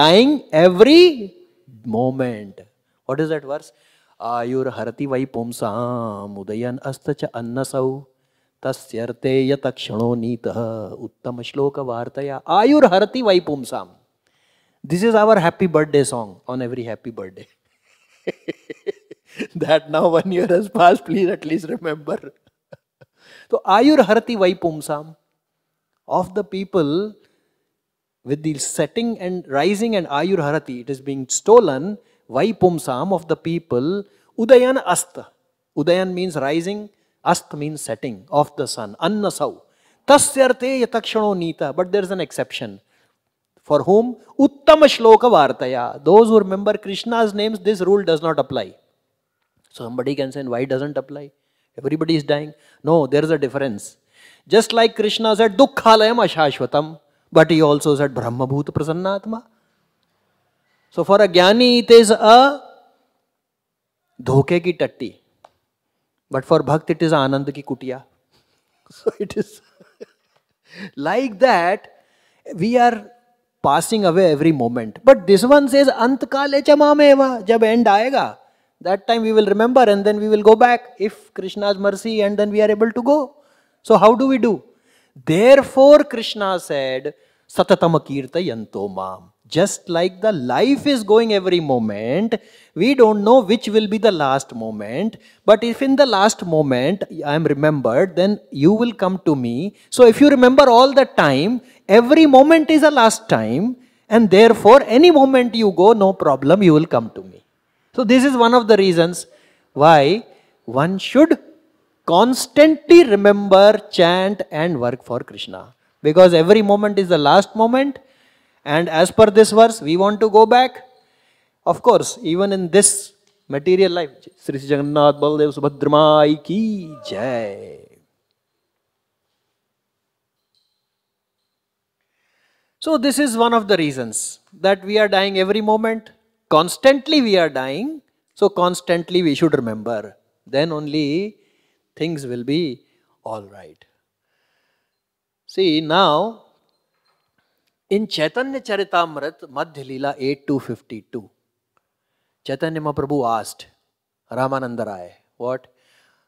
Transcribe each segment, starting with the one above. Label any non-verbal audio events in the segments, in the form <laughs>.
dying every moment. What is that verse? आयुर्हरति वै पुंसाम् उदयन् अस्तच अन्नसौ तस्यर्ते यतक्षणो नीतः आयुर आयुर्हरति वै पुंसाम् this is our happy birthday song on every happy birthday that now one year has pass please at least remember तो आयुर आयुर्हरति वै पुंसाम of the people with the setting and rising and Ayurharati, it is being stolen, pumsam of the people, Udayan ast Udayan means rising, Ast means setting of the sun, Annasau. Tasyarte yatakshano nita, but there is an exception. For whom? Uttama shloka vartaya. Those who remember Krishna's names, this rule does not apply. So somebody can say, why doesn't apply? Everybody is dying. No, there is a difference. Just like Krishna said, dukkhalayam ashashvatam. But he also said Brahmabhuta Prasannatma. So for a jnani, it is a dhoke ki tatti. But for bhakt, it is anand ki kutiya. So it is like that. We are passing away every moment. But this one says ant kale chamameva. Jab end aayega, that time we will remember and then we will go back if Krishna's mercy and then we are able to go. So how do we do? Therefore, Krishna said, Satatam mam. Just like the life is going every moment, we don't know which will be the last moment. But if in the last moment I am remembered, then you will come to me. So if you remember all the time, every moment is a last time. And therefore, any moment you go, no problem, you will come to me. So this is one of the reasons why one should constantly remember, chant and work for Krishna because every moment is the last moment and as per this verse we want to go back of course even in this material life Sri Jagannath Baldev Subhadramai ki jai so this is one of the reasons that we are dying every moment constantly we are dying so constantly we should remember then only things will be all right See, now in Chaitanya Charitamrit Madhya Leela 8252, Chaitanya Mahaprabhu asked Ramananda Rai, what?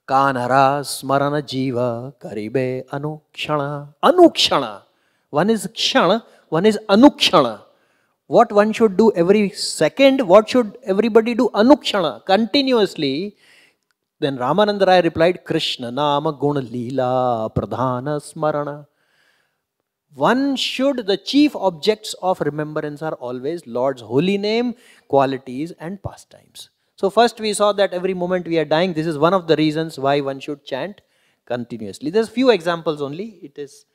Kanara smarana jiva karibe anukshana. Anukshana. One is kshana, one is anukshana. What one should do every second, what should everybody do? Anukshana, continuously. Then Ramananda Rai replied, Krishna nama guna leela pradhana smarana. One should, the chief objects of remembrance are always Lord's holy name, qualities, and pastimes. So, first we saw that every moment we are dying, this is one of the reasons why one should chant continuously. There's few examples only. It is.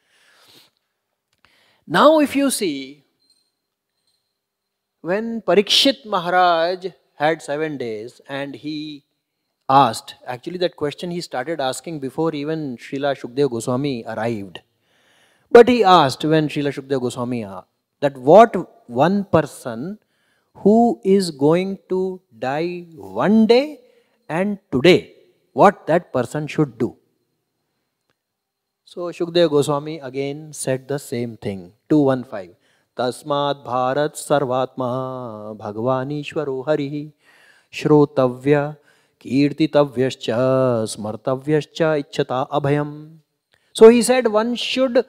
Now, if you see, when Parikshit Maharaj had seven days and he asked, actually, that question he started asking before even Srila Shukdev Goswami arrived but he asked when Shri Lakshmi Goswami asked that what one person who is going to die one day and today, what that person should do? So Shukdev Goswami again said the same thing. 215. Tasmad Bharat Sarvatma Bhagavanishwaru Harihi Shrotavya Kirtitavyascha Smartavyascha Ichchata Abhayam. So he said one should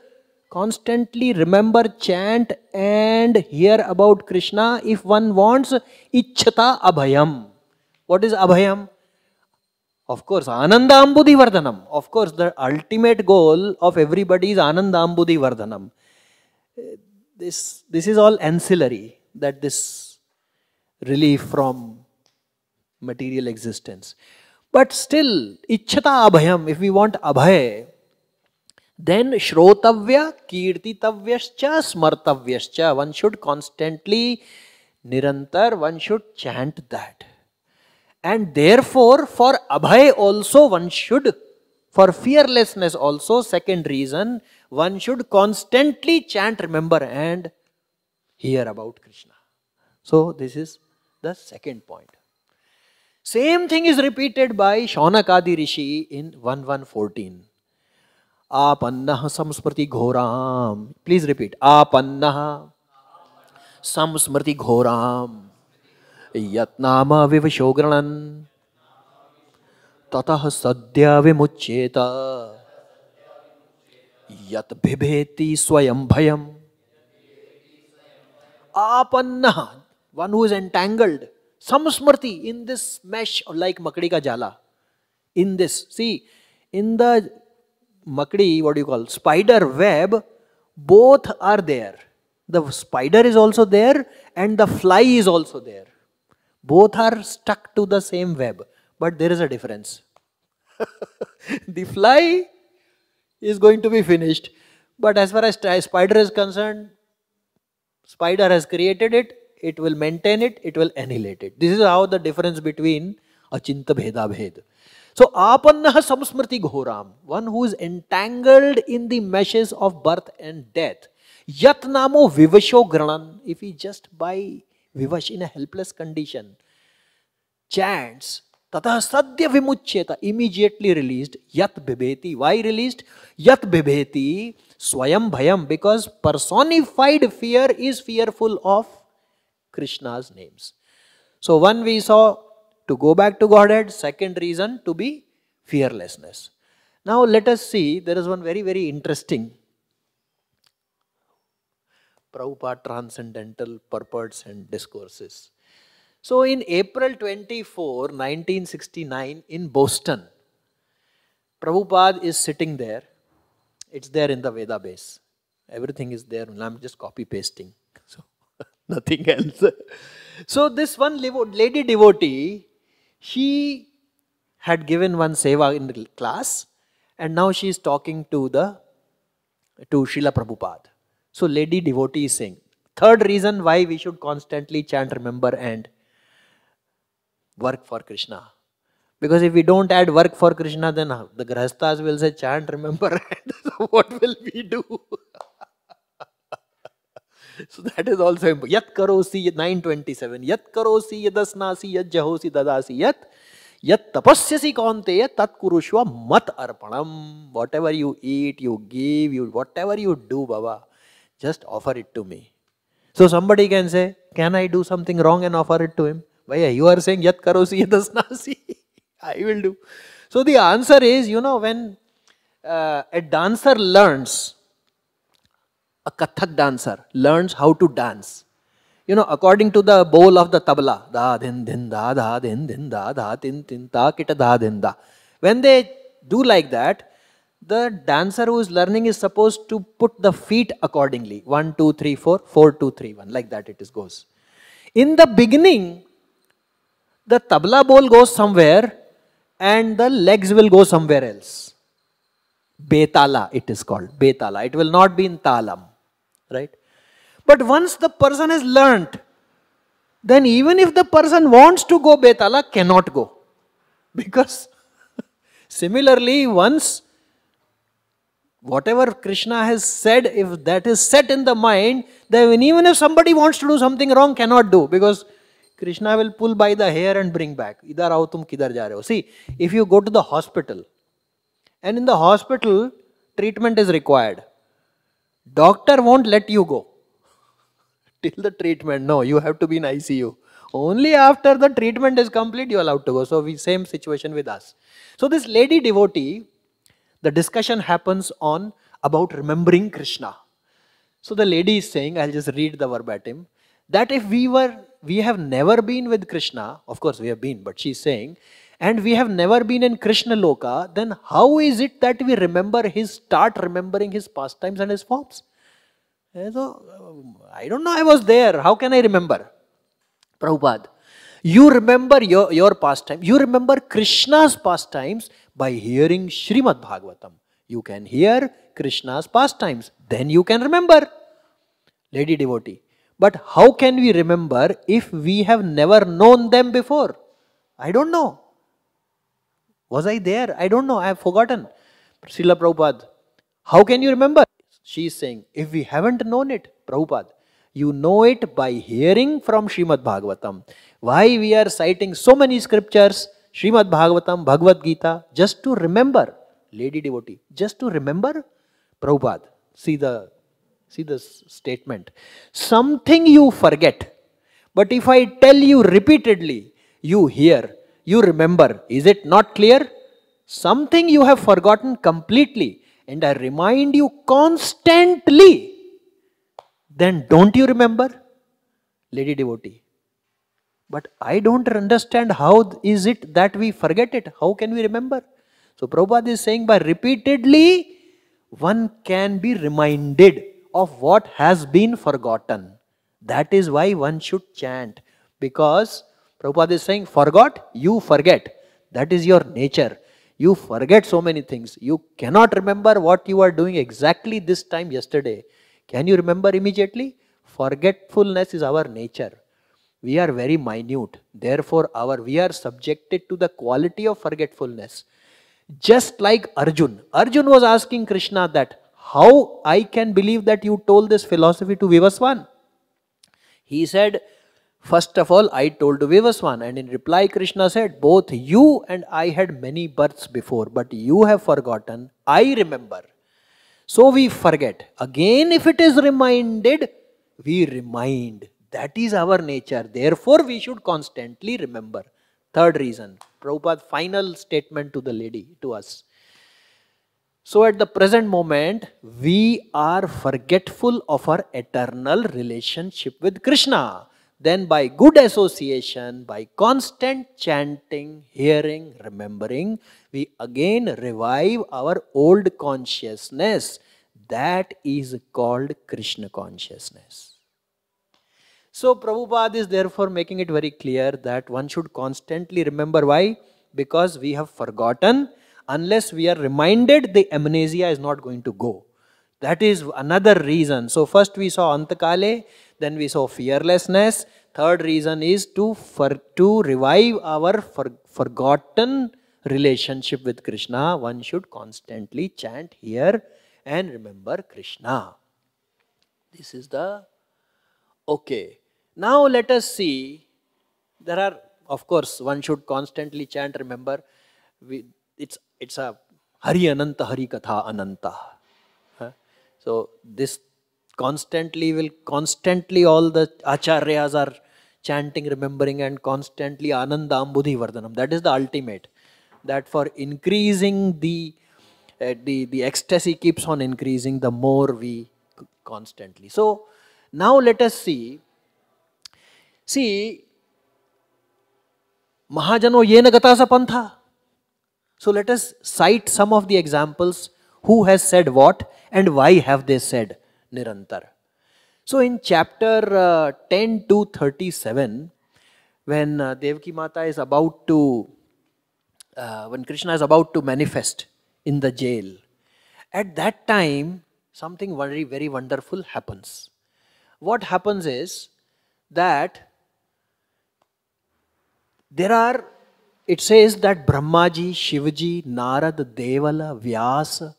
constantly remember chant and hear about krishna if one wants ichchata abhayam what is abhayam of course ananda anandambudhi vardhanam of course the ultimate goal of everybody is ananda anandambudhi vardhanam this this is all ancillary that this relief from material existence but still ichchata abhayam if we want abhay Then Shrotavya, Kirtitavyascha, Smartavyascha. One should constantly, Nirantar, one should chant that. And therefore, for Abhay also one should, for fearlessness also, second reason, one should constantly chant, remember, and hear about Krishna. So, this is the second point. Same thing is repeated by Shaunakadi Rishi in 1114. आपन्न समस्मृति घोराम please repeat आपन्न समस्मृति घोराम यत्नाम विवशो गृणन ततः सद्य विमुच्येत यत बिभेति स्वयं भयम् आपन्न वन हु इज एंटैंगल्ड समस्मृति इन दिस मैश लाइक मकड़ी का जाला in this see in the makdi, what do you call, spider web, both are there. The spider is also there and the fly is also there. Both are stuck to the same web, but there is a difference. <laughs> the fly is going to be finished, but as far as spider is concerned, spider has created it, it will maintain it, it will annihilate it. This is how the difference between achinta bheda so आपन्न संस्मृति घोराम one who is entangled in the meshes of birth and death यत नामो विवशो ग्रणन if he just by विवश in a helpless condition chants तथा सद्य विमुच्येत इमीडिएटली रिलीज्ड यत बिभेति व्हाई रिलीज्ड यत बिभेति स्वयं भयम because personified fear is fearful of Krishna's names so one we saw to go back to Godhead. Second reason to be fearlessness. Now let us see, there is one very, very interesting Prabhupada Transcendental Purports and Discourses. So in April 24, 1969 in Boston, Prabhupada is sitting there. It's there in the Veda base. Everything is there. I'm just copy pasting. <laughs> So <laughs> nothing else. so this one lady devotee she had given one seva in the class and now she is talking to the to Srila Prabhupada. So lady devotee is saying, third reason why we should constantly chant, remember and work for Krishna. Because if we don't add work for Krishna, then the grahasthas will say, chant, remember, <laughs> and what will we do? so that is also yat karosi 927 yat karosi yadasnasi yat jahosi dadasi yat yat tapasyasi kaunteya tat kurushva mat arpanam whatever you eat you give you whatever you do baba just offer it to me so somebody can say can i do something wrong and offer it to him bhaiya you are saying yat karosi yadasnasi i will do so the answer is you know when uh, a dancer learns a Kathak dancer learns how to dance. You know, according to the bowl of the tabla, da din din da da din din da da tin tin ta kita da din da. When they do like that, the dancer who is learning is supposed to put the feet accordingly. 1, 2, 3, 4, 4, 2, 3, 1. Like that it is goes. In the beginning, the tabla bowl goes somewhere and the legs will go somewhere else. Betala it is called. Betala. It will not be in talam right? But once the person has learnt, then even if the person wants to go Betala, cannot go. <laughs> Because similarly, once whatever Krishna has said, if that is set in the mind, then even if somebody wants to do something wrong, cannot do because Krishna will pull by the hair and bring back. Idhar aao tum kidhar ja rahe ho. See, if you go to the hospital and in the hospital, treatment is required. Doctor won't let you go <laughs> till the treatment. No, you have to be in ICU. Only after the treatment is complete, you're allowed to go. So, we same situation with us. So, this lady devotee, the discussion happens on about remembering Krishna. So, the lady is saying, I'll just read the verbatim, that if we were, we have never been with Krishna, of course we have been, but she's saying, and we have never been in Krishna Loka, then how is it that we remember his, start remembering his pastimes and his forms? Eh, so, I don't know, I was there. How can I remember? Prabhupada, you remember your, your pastime. You remember Krishna's pastimes by hearing Srimad Bhagavatam. You can hear Krishna's pastimes. Then you can remember. Lady devotee, but how can we remember if we have never known them before? I don't know. Was I there? I don't know. I have forgotten. Srila Prabhupada, how can you remember? She is saying, if we haven't known it, Prabhupada, you know it by hearing from Srimad Bhagavatam. Why we are citing so many scriptures, Srimad Bhagavatam, Bhagavad Gita, just to remember, lady devotee, just to remember Prabhupada. See the, see the statement. Something you forget, but if I tell you repeatedly, you hear you remember. Is it not clear? Something you have forgotten completely and I remind you constantly, then don't you remember? Lady devotee. But I don't understand how is it that we forget it? How can we remember? So Prabhupada is saying by repeatedly, one can be reminded of what has been forgotten. That is why one should chant. Because Prabhupada is saying, forgot, you forget. That is your nature. You forget so many things. You cannot remember what you are doing exactly this time yesterday. Can you remember immediately? Forgetfulness is our nature. We are very minute. Therefore, our we are subjected to the quality of forgetfulness. Just like Arjun. Arjun was asking Krishna that, how I can believe that you told this philosophy to Vivaswan? He said, First of all, I told Vivaswan and in reply Krishna said, both you and I had many births before, but you have forgotten, I remember. So we forget. Again, if it is reminded, we remind. That is our nature. Therefore, we should constantly remember. Third reason, Prabhupada's final statement to the lady, to us. So at the present moment, we are forgetful of our eternal relationship with Krishna then by good association, by constant chanting, hearing, remembering, we again revive our old consciousness. That is called Krishna consciousness. So Prabhupada is therefore making it very clear that one should constantly remember why? Because we have forgotten. Unless we are reminded, the amnesia is not going to go. That is another reason. So first we saw antakale, then we saw fearlessness. Third reason is to for, to revive our for, forgotten relationship with Krishna. One should constantly chant here and remember Krishna. This is the okay. Now let us see. There are of course one should constantly chant. Remember, we, it's it's a Hari Ananta Hari Katha Ananta. So this constantly will constantly all the acharyas are chanting, remembering, and constantly anandam buddhi vardhanam. That is the ultimate. That for increasing the uh, the the ecstasy keeps on increasing the more we constantly. So now let us see. See, Mahajano yena gatasa pantha. So let us cite some of the examples who has said what and why have they said Nirantar. So in chapter uh, 10 to 37, when uh, Devaki Mata is about to, uh, when Krishna is about to manifest in the jail, at that time, something very, very wonderful happens. What happens is that there are, it says that Brahmaji, Shivaji, Narad, Devala, Vyasa,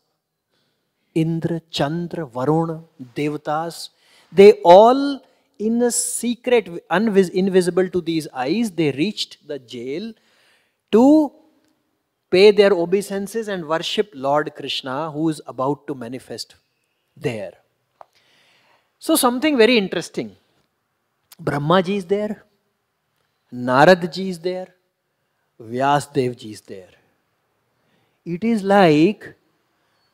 Indra, Chandra, Varuna, Devatas, they all in a secret, invisible to these eyes, they reached the jail to pay their obeisances and worship Lord Krishna who is about to manifest there. So something very interesting. Brahmaji is there, Naradji is there, Vyasdevji is there. It is like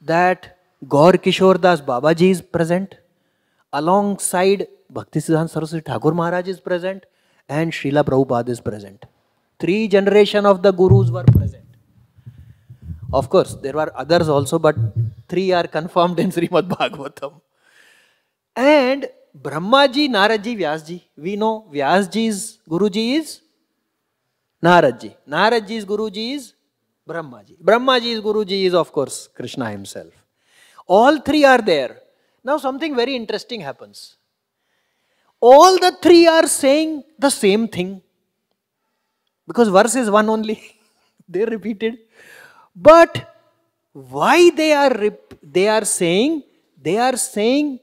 that Gaur Kishore Das Baba ji is present alongside Bhakti Siddhanta Saraswati Thakur Maharaj is present and Srila Prabhupada is present three generation of the gurus were present of course there are others also but three are confirmed in Srimad Bhagavatam and Brahma ji Narad ji Vyas ji we know Vyas ji is guru ji is Narad ji Narad ji is guru ji is Brahma ji Brahma ji is guru ji is of course Krishna himself All three are there. Now something very interesting happens. All the three are saying the same thing. Because verse is one only. <laughs> they repeated. But why they are they are saying they are saying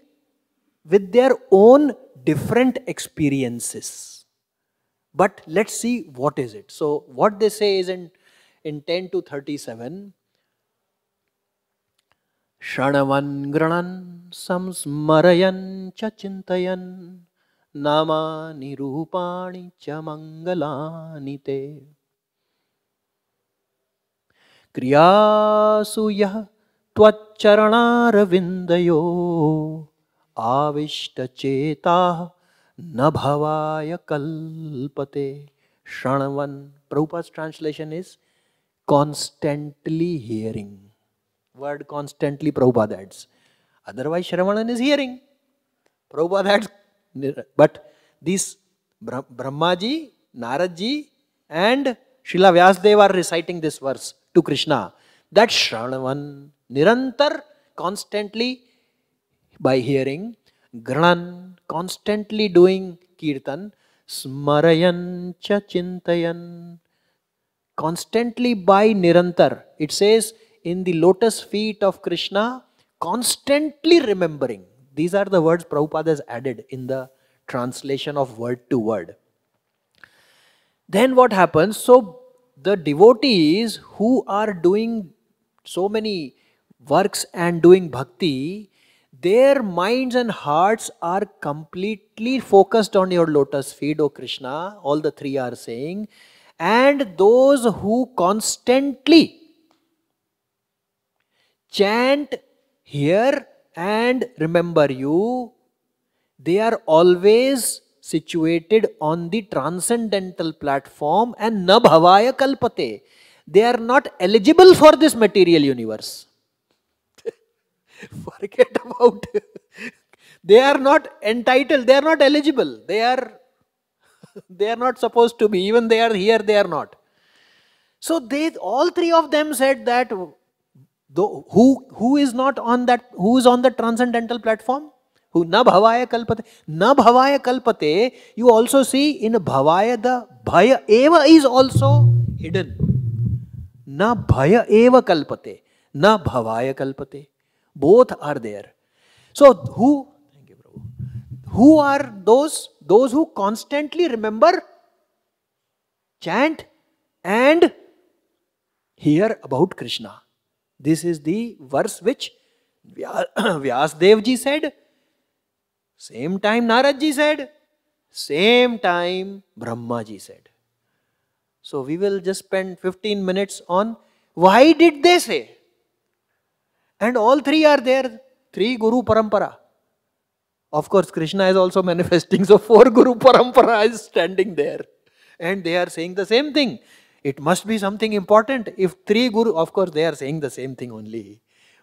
with their own different experiences but let's see what is it so what they say is in in 10 to 37 शृण्वन् गृणन् संस्मरयन् च चिन्तयन् नामानि च मङ्गलानि ते क्रियासु यः त्वच्चरणारविन्दयो आविष्टचेताः न भवाय कल्पते शृण्वन् प्रूपस् translation is constantly hearing word constantly Prabhupada adds. Otherwise, Sharavanan is hearing. Prabhupada adds, but this Brah Brahmaji, Naradji, and Srila Vyasadeva are reciting this verse to Krishna. That Shravanan, Nirantar, constantly by hearing, Granan, constantly doing Kirtan, Smarayan cha Chintayan, constantly by Nirantar. It says, in the lotus feet of Krishna, constantly remembering. These are the words Prabhupada has added in the translation of word to word. Then what happens? So the devotees who are doing so many works and doing bhakti, their minds and hearts are completely focused on your lotus feet, O Krishna, all the three are saying. And those who constantly chant, hear and remember you, they are always situated on the transcendental platform and nabhavaya bhavaya kalpate. They are not eligible for this material universe. <laughs> Forget about They are not entitled, they are not eligible. They are, <laughs> they are not supposed to be. Even they are here, they are not. So they, all three of them said that Though, who, who is not on that, who is on the transcendental platform? Who na bhavaya kalpate. Na bhavaya kalpate, you also see in bhavaya the bhaya eva is also hidden. Na bhaya eva kalpate, na bhavaya kalpate. Both are there. So who, who are those? Those who constantly remember, chant and hear about Krishna. This is the verse which <clears throat> Devji said. Same time Naradji said. Same time Brahmaji said. So we will just spend 15 minutes on why did they say? And all three are there. Three Guru Parampara. Of course, Krishna is also <laughs> manifesting. So four Guru Parampara is standing there. And they are saying the same thing. It must be something important. If three guru, of course, they are saying the same thing only.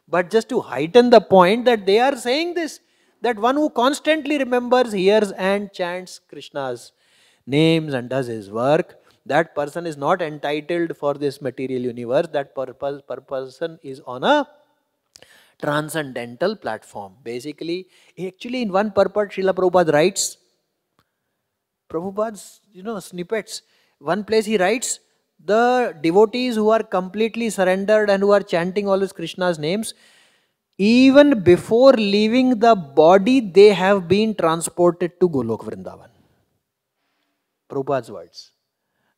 But just to heighten the point that they are saying this, that one who constantly remembers, hears, and chants Krishna's names and does his work, that person is not entitled for this material universe. That purpose, per person is on a transcendental platform. Basically, actually, in one purport, Srila Prabhupada writes, Prabhupada's, you know, snippets. One place he writes, the devotees who are completely surrendered and who are chanting all these Krishna's names, even before leaving the body, they have been transported to Golok Vrindavan. Prabhupada's words.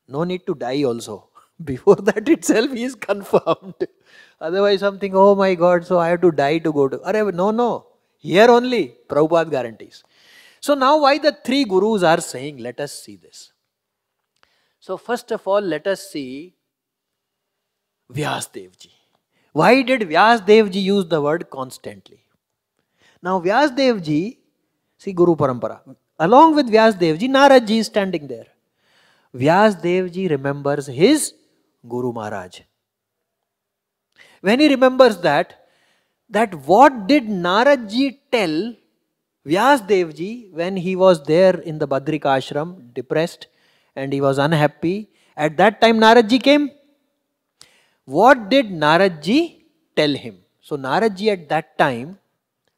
No need to die also. <laughs> Before that itself, he is confirmed. <laughs> Otherwise, something, oh my God, so I have to die to go to. no, no. Here only, Prabhupada guarantees. So now, why the three gurus are saying, let us see this. So first of all, let us see Vyas Devji. Why did Vyas Devji use the word constantly? Now Vyas Devji, see Guru Parampara, along with Vyas Devji, Naraji is standing there. Vyas Devji remembers his Guru Maharaj. When he remembers that, that what did Naraji tell Vyas Devji when he was there in the Badrika ashram, depressed, and he was unhappy. At that time, Narad Ji came. What did Narad Ji tell him? So, Narad Ji at that time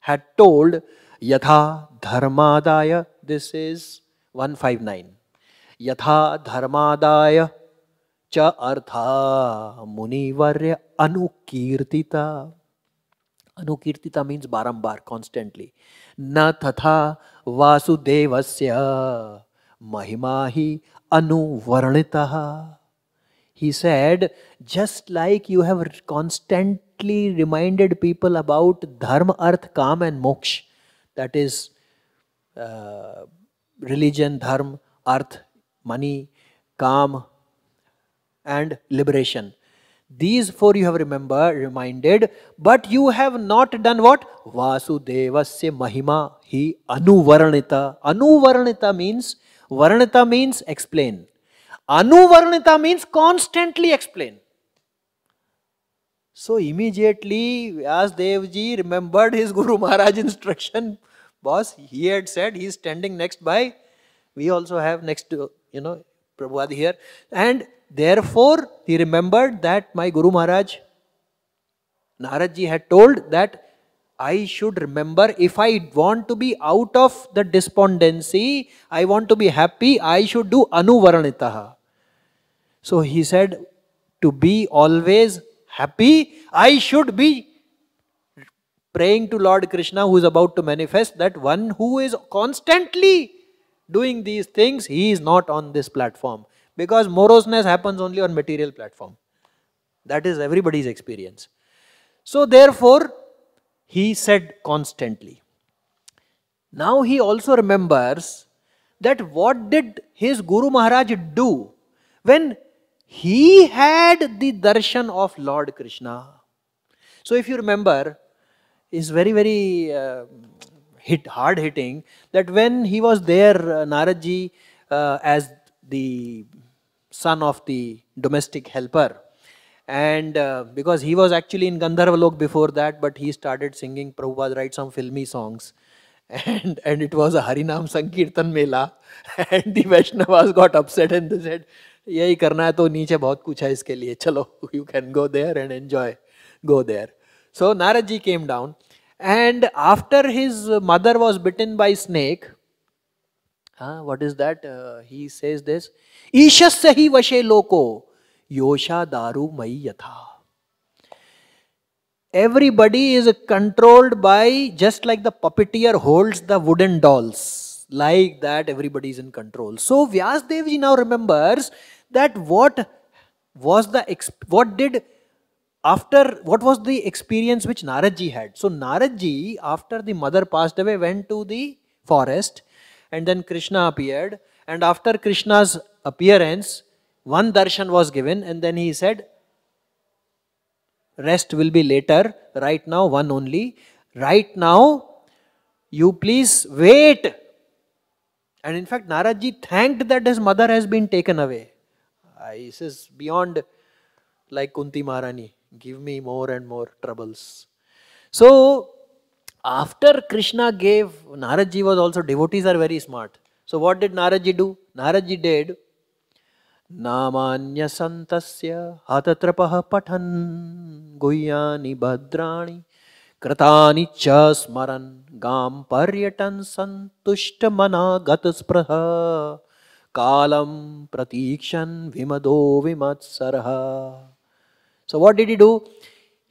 had told Yatha Dharmadaya, this is 159. Yatha Dharmadaya च अर्था मुनिवर्य अनुकीर्तिता अनुकीर्तिता means बारंबार constantly न तथा वासुदेवस्य महिमा ही anuvarnitaha. He said, just like you have constantly reminded people about dharma, arth, kam, and moksha, that is uh, religion, dharma, arth, money, kam, and liberation. These four you have remember, reminded, but you have not done what? Vasudevasya mahima hi anuvarnita. Anuvarnita means Varnita means explain. Anuvarnita means constantly explain. So immediately Devji remembered his <laughs> Guru Maharaj instruction. Boss, he had said he is standing next by. We also have next to, you know, Prabhupada here. And therefore, he remembered that my Guru Maharaj, Naraji had told that I should remember if I want to be out of the despondency, I want to be happy, I should do anuvaranitaha. So he said, to be always happy, I should be praying to Lord Krishna who is about to manifest that one who is constantly doing these things, he is not on this platform. Because moroseness happens only on material platform. That is everybody's experience. So therefore, he said constantly. Now he also remembers that what did his Guru Maharaj do when he had the darshan of Lord Krishna. So if you remember, is very, very uh, hit, hard hitting that when he was there, uh, Naraji, uh, as the son of the domestic helper, and uh, because he was actually in Gandharva before that, but he started singing, Prabhupada wrote some filmy songs. <laughs> And, and it was a Harinam Sankirtan Mela. <laughs> And the Vaishnavas got upset and they said, Yehi karna hai to niche bahut kuch hai iske liye. Chalo, <laughs> you can go there and enjoy. Go there. So Naraji came down. And after his mother was bitten by snake, what is that? Uh, he says this, Ishas sahi vashe loko. Yosha Daru Mayatha. Everybody is controlled by just like the puppeteer holds the wooden dolls. Like that, everybody is in control. So Vyas Devi now remembers that what was the what did after what was the experience which Naradji had. So Naradji, after the mother passed away, went to the forest and then Krishna appeared. And after Krishna's appearance, one darshan was given and then he said, rest will be later, right now one only. Right now, you please wait. And in fact, Naraji thanked that his mother has been taken away. This ah, is beyond like Kunti Maharani, give me more and more troubles. So, after Krishna gave, Naraji was also, devotees are very smart. So what did Naraji do? Naraji did नामान्यसन्तस्य हतत्रपः पठन् गुह्यानि भद्राणि कृतानि च स्मरन् गां पर्यटन् सन्तुष्टमना गतस्पृह कालं प्रतीक्षन् विमदो विमत्सरः so what did he do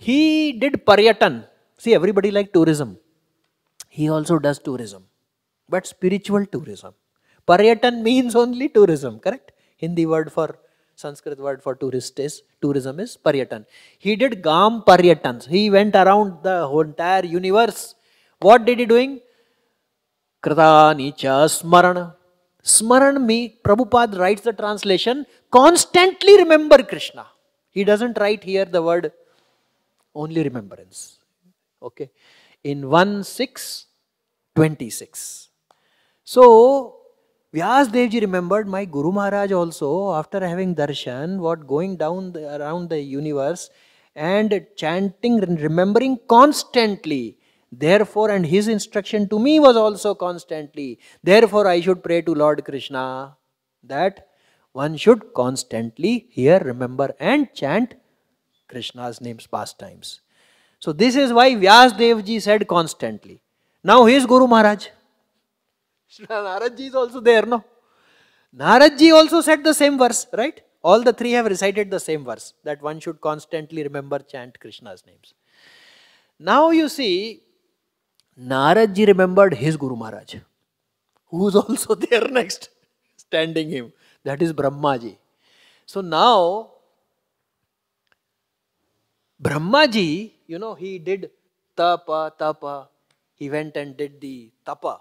he did paryatan see everybody like tourism he also does tourism but spiritual tourism paryatan means only tourism correct Hindi word for Sanskrit word for tourist is tourism is Paryatan. He did Gam Paryatans. He went around the entire universe. What did he doing? Kratani cha smarana. Smaran me, Prabhupada writes the translation, constantly remember Krishna. He doesn't write here the word only remembrance. Okay. In 1 6 26. So Devji remembered my Guru Maharaj also after having darshan, what going down the, around the universe and chanting, and remembering constantly. Therefore, and his instruction to me was also constantly. Therefore, I should pray to Lord Krishna that one should constantly hear, remember, and chant Krishna's names pastimes. So, this is why Vyas Devji ji said constantly. Now, his Guru Maharaj. Naradji is also there, no? Naradji also said the same verse, right? All the three have recited the same verse that one should constantly remember, chant Krishna's names. Now you see, Naradji remembered his Guru Maharaj, who is also <laughs> there next, standing him. That is Brahmaji. So now, Brahmaji, you know, he did tapa, tapa. He went and did the tapa,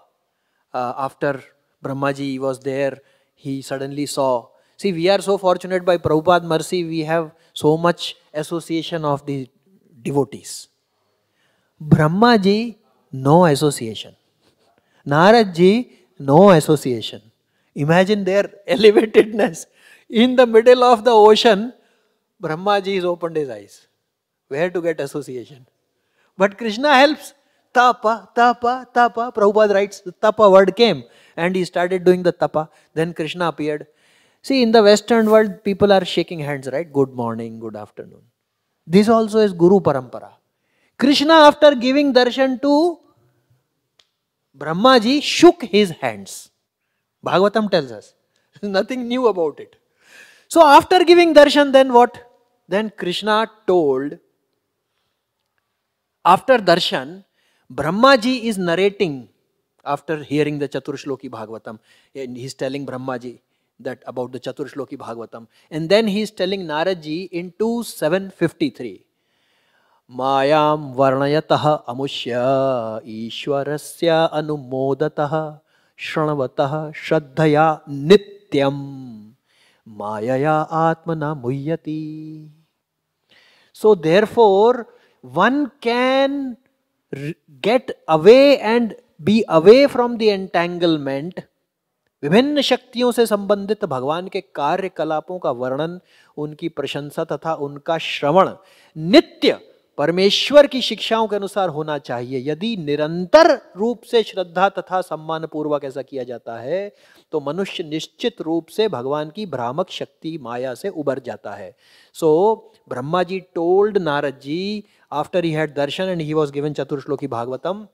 uh, after Brahmaji was there, he suddenly saw. See, we are so fortunate by Prabhupada mercy, we have so much association of the devotees. Brahmaji, no association. Naradji, no association. Imagine their <laughs> elevatedness. In the middle of the ocean, Brahmaji has opened his eyes. Where to get association? But Krishna helps. Tapa, Tapa, Tapa. Prabhupada writes the Tapa word came and he started doing the Tapa. Then Krishna appeared. See, in the Western world, people are shaking hands, right? Good morning, good afternoon. This also is Guru Parampara. Krishna, after giving darshan to Brahma ji, shook his hands. Bhagavatam tells us. Nothing new about it. So, after giving darshan, then what? Then Krishna told, after darshan, Brahma ji is narrating after hearing the Chatursloki Bhagavatam. And he's telling Brahma ji that about the Chatursloki Bhagavatam. And then he's telling Narad ji in 2753. मायां वर्णयतः अमुष्य ईश्वरस्य अनुमोदतः शृण्वतः श्रद्धया नित्यम मायया आत्मना मुह्यति so therefore one can get away and be away from the entanglement विभिन्न शक्तियों से संबंधित भगवान के कार्यकलापों का वर्णन उनकी प्रशंसा तथा उनका श्रवण नित्य परमेश्वर की शिक्षाओं के अनुसार होना चाहिए यदि निरंतर रूप से श्रद्धा तथा सम्मान पूर्वक ऐसा किया जाता है तो मनुष्य निश्चित रूप से भगवान की भ्रामक शक्ति माया से उबर जाता है so so, Brahma ji told Narad ji after he had darshan and he was given Chaturshloki Bhagavatam,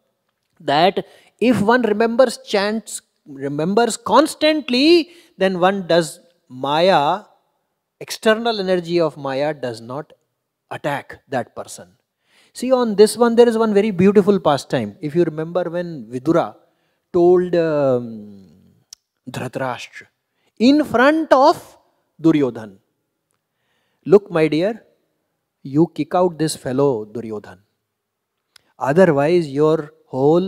that if one remembers chants, remembers constantly, then one does Maya, external energy of Maya does not attack that person. See, on this one, there is one very beautiful pastime. If you remember when Vidura told um, Dhritarashtra in front of Duryodhan, Look, my dear, you kick out this fellow Duryodhan. Otherwise, your whole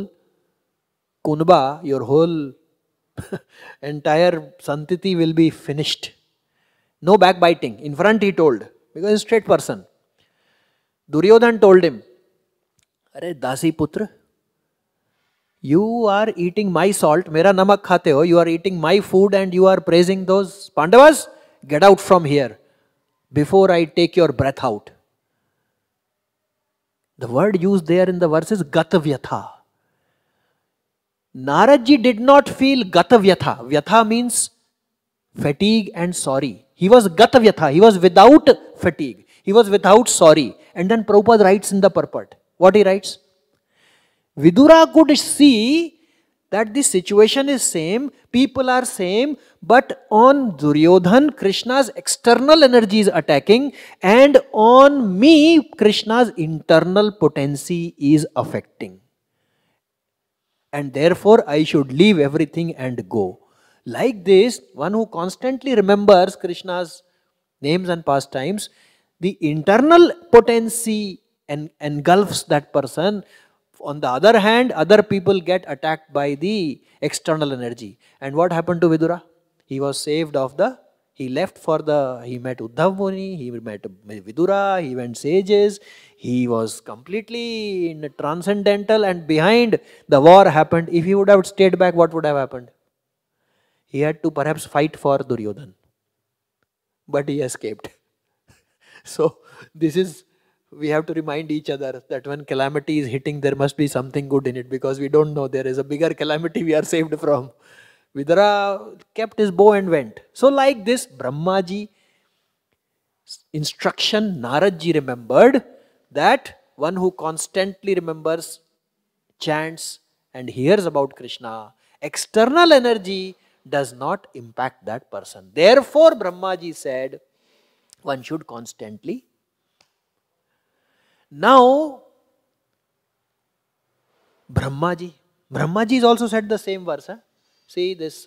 kunba, your whole entire santiti will be finished. No backbiting. In front he told, because he's a straight person. Duryodhan told him, अरे Dasi Putra, you are eating my salt, मेरा namak khate ho, you are eating my food and you are praising those Pandavas, get out from here before I take your breath out. The word used there in the verse is gatavyatha. Naraji did not feel gatavyatha. Vyatha means fatigue and sorry. He was gatavyatha. He was without fatigue. He was without sorry. And then Prabhupada writes in the purport. What he writes? Vidura could see that the situation is same, people are same, but on Duryodhan, Krishna's external energy is attacking and on me, Krishna's internal potency is affecting. And therefore, I should leave everything and go. Like this, one who constantly remembers Krishna's names and pastimes, the internal potency en engulfs that person on the other hand, other people get attacked by the external energy. And what happened to Vidura? He was saved of the, he left for the, he met Uddhav Muni, he met Vidura, he went sages, he was completely in transcendental and behind the war happened. If he would have stayed back, what would have happened? He had to perhaps fight for Duryodhan. But he escaped. <laughs> so this is we have to remind each other that when calamity is hitting, there must be something good in it because we don't know there is a bigger calamity we are saved from. Vidura kept his bow and went. So, like this, Brahmaji instruction, Naradji remembered that one who constantly remembers, chants, and hears about Krishna, external energy does not impact that person. Therefore, Brahmaji said, one should constantly now Brahma ji Brahma ji is also said the same verse see this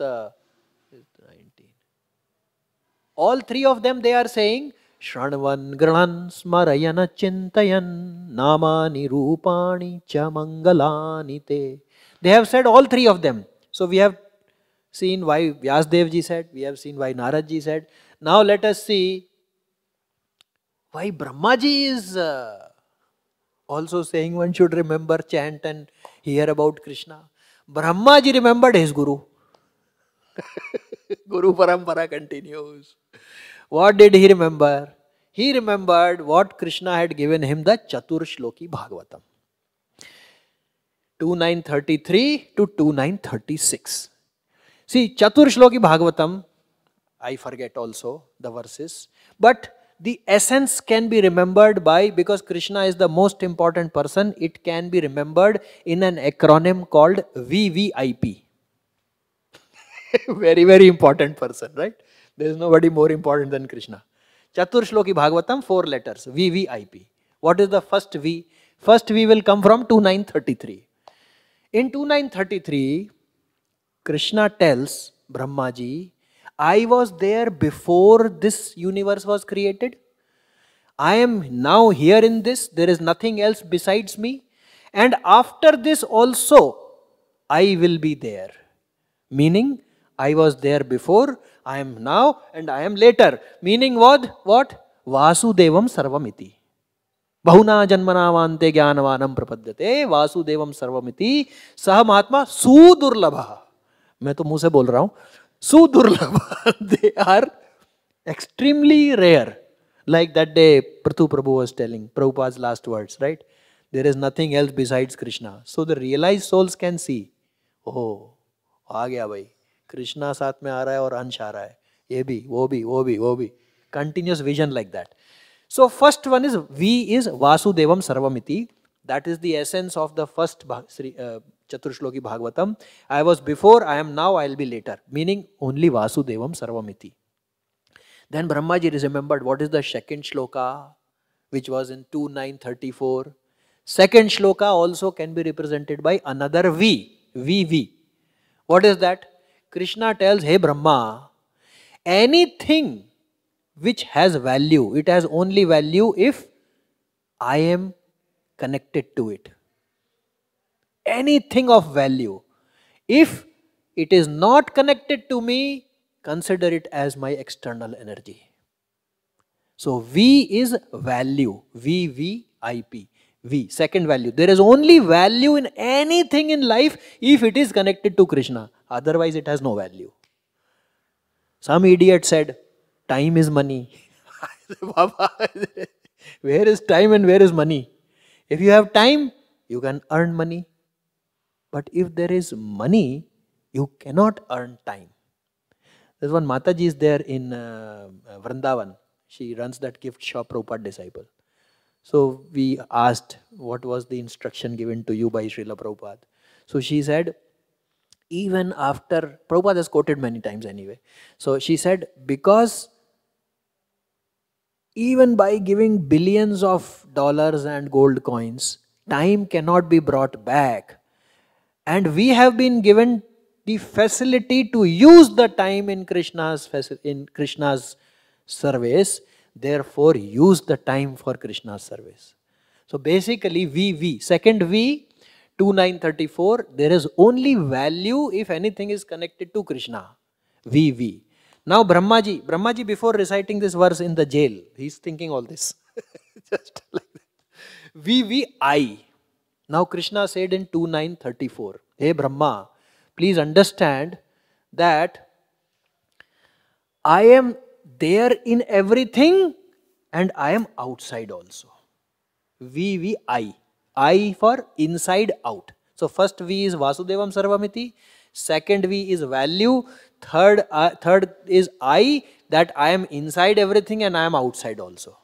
all three of them they are are श्रणवन गृणन स्मरयन चिंतन नामा रूपाणी च मंगला ते they have said all three of them so we have seen why Vyasadev ji said we have seen why Narad ji said now let us see why Brahma ji is also saying one should remember, chant and hear about Krishna. Brahma ji remembered his Guru. guru Parampara continues. What did he remember? He remembered what Krishna had given him the Chatur Shloki Bhagavatam. 2933 to 2936. See, Chatur Shloki Bhagavatam, I forget also the verses, but the essence can be remembered by because krishna is the most important person it can be remembered in an acronym called vvip <laughs> very very important person right there is nobody more important than krishna chaturshloki bhagavatam four letters vvip what is the first v first v will come from 2933 in 2933 krishna tells brahmaji I was there before this universe was created. I am now here in this. There is nothing else besides me. And after this also, I will be there. Meaning, I was there before, I am now, and I am later. Meaning what? What? Vasudevam sarvamiti. Bahuna janmanavante ज्ञानवानम prapadyate Vasudevam sarvamiti. Sahamatma sudurlabha. सुदुर्लभ मैं तो मुंह से बोल रहा हूं Sudurlabha, they are extremely rare. Like that day, Prithu Prabhu was telling, Prabhupada's last words, right? There is nothing else besides Krishna. So the realized souls can see, oh, आ गया भाई कृष्णा साथ में आ रहा है और अंश आ रहा है ये भी वो भी वो भी वो भी continuous vision like that so first one is we is वासुदेवम सर्वमिति that is the essence of the first Shri Chatushloki Bhagavatam I was before I am now I will be later meaning only वासुदेव सर्वमिति देन ब्रह्मा जी रिज remembered what is the second shloka which was in two nine thirty four second shloka also can be represented by another we we we what is that Krishna tells हे Brahma anything which has value it has only value if I am connected to it anything of value. If it is not connected to me, consider it as my external energy. So V is value, V, V, I, P, V, second value. There is only value in anything in life if it is connected to Krishna. Otherwise, it has no value. Some idiot said, time is money. <laughs> where is time and where is money? If you have time, you can earn money. But if there is money, you cannot earn time. There's one Mataji is there in uh, uh Vrindavan. She runs that gift shop, Prabhupada disciple. So we asked, what was the instruction given to you by Srila Prabhupada? So she said, even after, Prabhupada has quoted many times anyway. So she said, because even by giving billions of dollars and gold coins, time cannot be brought back and we have been given the facility to use the time in Krishna's in Krishna's service. Therefore, use the time for Krishna's service. So basically, V V. Second V, 2934, there is only value if anything is connected to Krishna. V V. Now Brahmaji, Brahmaji before reciting this verse in the jail, he's thinking all this. <laughs> Just like that. V V I. Now Krishna said in 2934, Hey Brahma, please understand that I am there in everything and I am outside also. V, V, I. I for inside out. So first V is Vasudevam Sarvamiti, second V is value, third, uh, third is I that I am inside everything and I am outside also.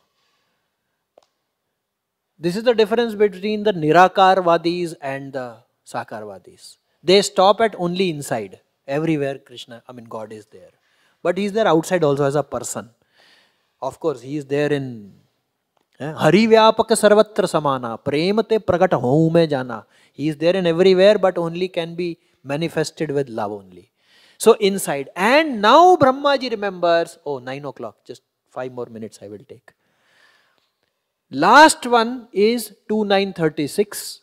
This is the difference between the nirakar Nirakarvadis and the sakar Sakarvadis. They stop at only inside. Everywhere Krishna, I mean God is there. But he is there outside also as a person. Of course, he is there in eh, Hari Vyapaka Sarvatra Samana Premate Prakata Home Jana He is there in everywhere but only can be manifested with love only. So inside. And now Brahmaji remembers, oh, nine o'clock, just five more minutes I will take. Last one is 2936.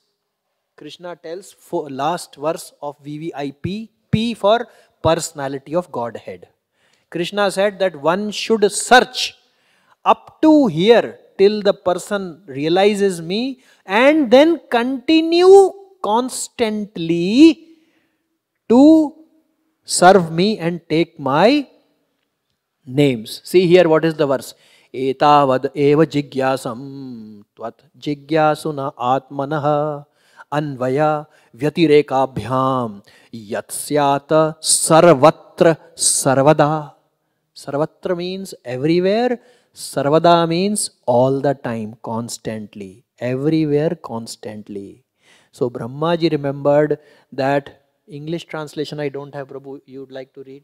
Krishna tells for last verse of VVIP, P for personality of Godhead. Krishna said that one should search up to here till the person realizes me and then continue constantly to serve me and take my names. See here what is the verse. एतावद एव जिज्ञासम त्वत् जिज्ञासु न आत्मन अन्वय व्यतिरेकाभ्याम यत्स्यात सर्वत्र सर्वदा सर्वत्र मीन्स एवरीवेयर सर्वदा means all the time constantly everywhere constantly so Brahma ji remembered that English translation I don't Prabhu Prabhu. You'd like to read?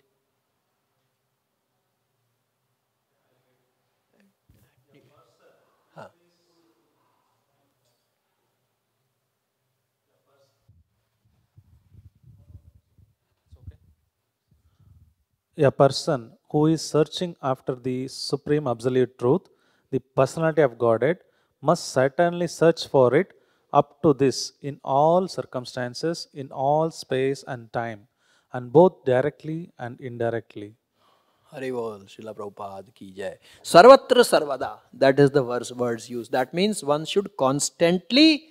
a person who is searching after the supreme absolute truth, the personality of Godhead, must certainly search for it up to this in all circumstances, in all space and time, and both directly and indirectly. Hare Vol, Srila ki jai. Sarvatra Sarvada, that is the verse, words used. That means one should constantly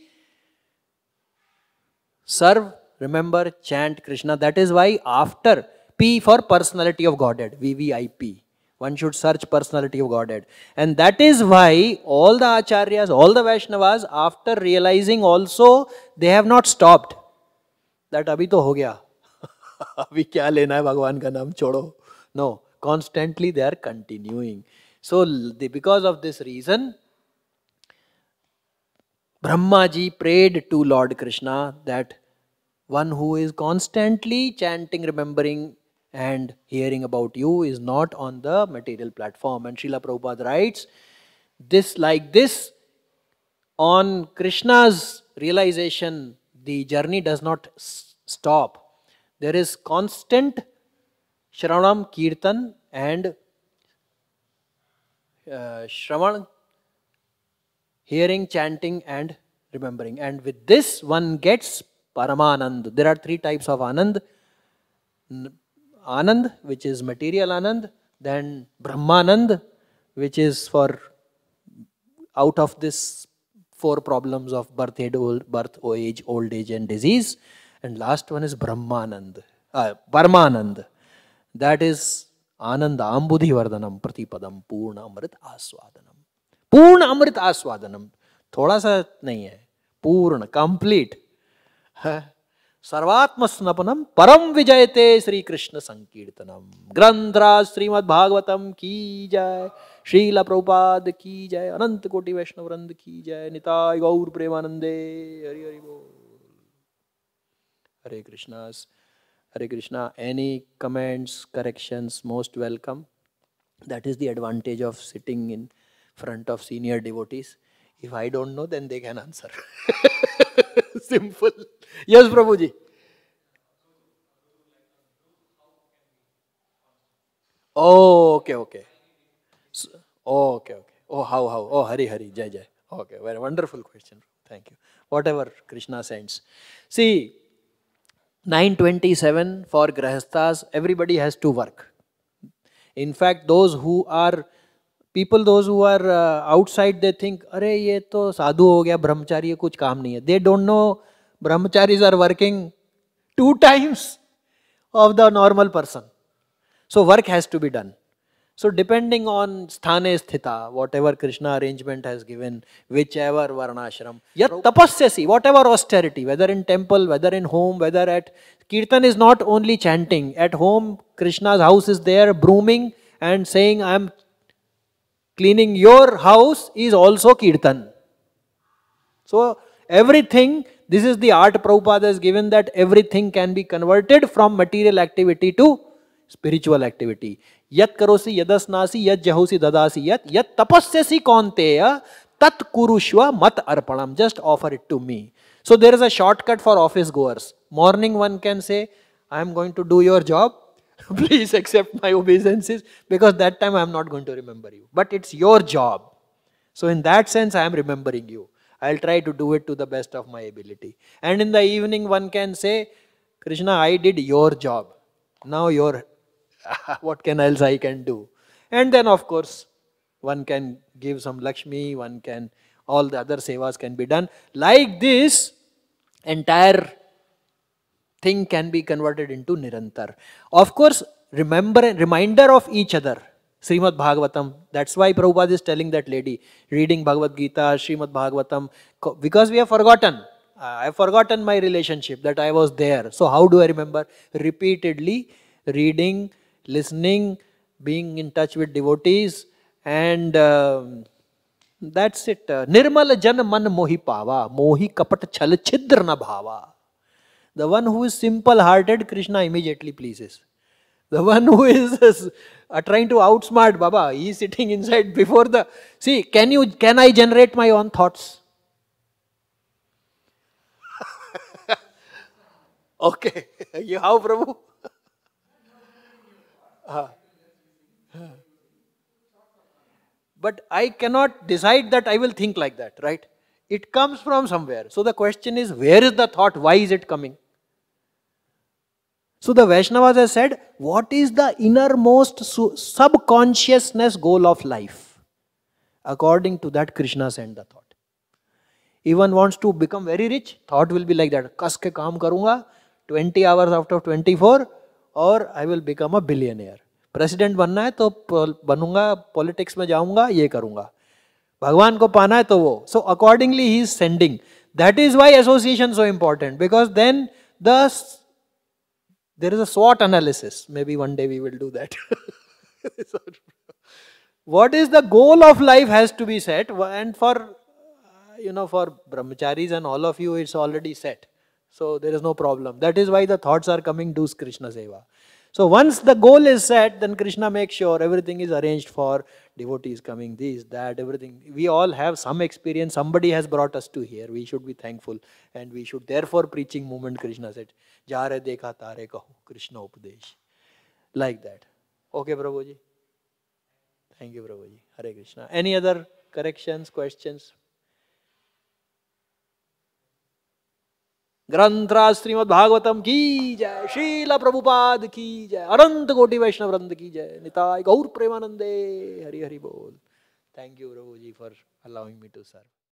serve, remember, chant Krishna. That is why after P for personality of Godhead, VVIP. One should search personality of Godhead. And that is why all the Acharyas, all the Vaishnavas, after realizing also, they have not stopped. That abhi to ho gaya. <laughs> abhi kya lena hai Bhagwan ka naam, chodo. No, constantly they are continuing. So, because of this reason, Brahmaji prayed to Lord Krishna that one who is constantly chanting, remembering and hearing about you is not on the material platform. And Srila Prabhupada writes, this like this, on Krishna's realization, the journey does not stop. There is constant Shravanam Kirtan and uh, Shravan, hearing, chanting and remembering. And with this one gets Paramanand. There are three types of Anand. anand, which is material anand, then brahmanand, which is for out of this four problems of birth, age, old, birth, age, old age, and disease. And last one is brahmanand, uh, Parmanand. That is Anand Ambudhivardhanam Pratipadam Purna Amrit Aswadanam. पूर्ण अमृत आस्वादनम थोड़ा सा नहीं है पूर्ण complete सर्वात्म स्नपनम परम विजयते श्री कृष्ण संकीर्तनम ग्रंथरा श्रीमद भागवतम की जय शील प्रपाद की जय अनंत कोटि वैष्णव वृंद की जय निताय गौर प्रेमानंदे हरि हरि बोल Hare Krishna Hare Krishna any comments corrections most welcome that is the advantage of sitting in front of senior devotees if I don't know then they can answer simple yes Prabhu ji okay okay okay okay oh how how oh Hari Hari जय जय okay very wonderful question thank you whatever Krishna sends see 927 for गृहस्थास everybody has to work in fact those who are people those who are outside they think अरे ये तो साधु हो गया ब्रह्मचारी कुछ काम नहीं है they don't know brahmacharis are working two times of the normal person so work has to be done so depending on स्थान स्थिता whatever Krishna arrangement has given whichever वर्णाश्रम या तपस्यासी whatever austerity whether in temple whether in home whether at kirtan is not only chanting at home Krishna's house is there brooming and saying I am Cleaning your house is also kirtan. So everything, this is the art Prabhupada has given that everything can be converted from material activity to spiritual activity. Yat karosi yadasnasi yat jahusi dadasi yat yat tapasyasi konteya tat kurushva mat arpanam. Just offer it to me. So there is a shortcut for office goers. Morning one can say, I am going to do your job. <laughs> Please accept my obeisances because that time I am not going to remember you. But it's your job. So, in that sense, I am remembering you. I'll try to do it to the best of my ability. And in the evening, one can say, Krishna, I did your job. Now, your <laughs> what can else I can do? And then, of course, one can give some Lakshmi, one can, all the other sevas can be done. Like this, entire thing can be converted into nirantar. Of course, remember reminder of each other. Srimad Bhagavatam. That's why Prabhupada is telling that lady, reading Bhagavad Gita, Srimad Bhagavatam, because we have forgotten. Uh, I have forgotten my relationship, that I was there. So how do I remember? Repeatedly reading, listening, being in touch with devotees, and uh, that's it. Nirmala jan man mohi pava, mohi kapat chal chidra na bhava. The one who is simple hearted, Krishna immediately pleases. The one who is uh, trying to outsmart Baba, he is sitting inside before the. See, can you can I generate my own thoughts? <laughs> okay, <laughs> you how Prabhu? <laughs> Uh, but I cannot decide that I will think like that, right? It comes from somewhere. So the question is, where is the thought? Why is it coming? So the Vaishnavas have said, what is the innermost subconsciousness goal of life? According to that, Krishna sent the thought. Even wants to become very rich, thought will be like that. Kaske kaam karunga, 20 hours after 24, और I will become a billionaire president बनना है तो बनूंगा politics में जाऊंगा ये करूंगा भगवान को पाना है तो वो so accordingly he is sending that is why association so important because then the There is a SWOT analysis. Maybe one day we will do that. <laughs> what is the goal of life has to be set and for you know for brahmacharis and all of you it's already set so there is no problem that is why the thoughts are coming do krishna seva so once the goal is set then krishna makes sure everything is arranged for devotee is coming, this, that, everything. We all have some experience. Somebody has brought us to here. We should be thankful. And we should therefore preaching movement Krishna said, Jare dekha tare Krishna upadesh. Like that. Okay, Prabhuji? Thank you, Prabhuji. Hare Krishna. Any other corrections, questions? ग्रंथरा श्रीमदभागवतम की जय शीला प्रभुपाद की जय अनंत कोटि वैष्णव वृंद की जय निताय गौर प्रेमानंदे हरि हरि बोल thank you Prabhu ji for allowing me to serve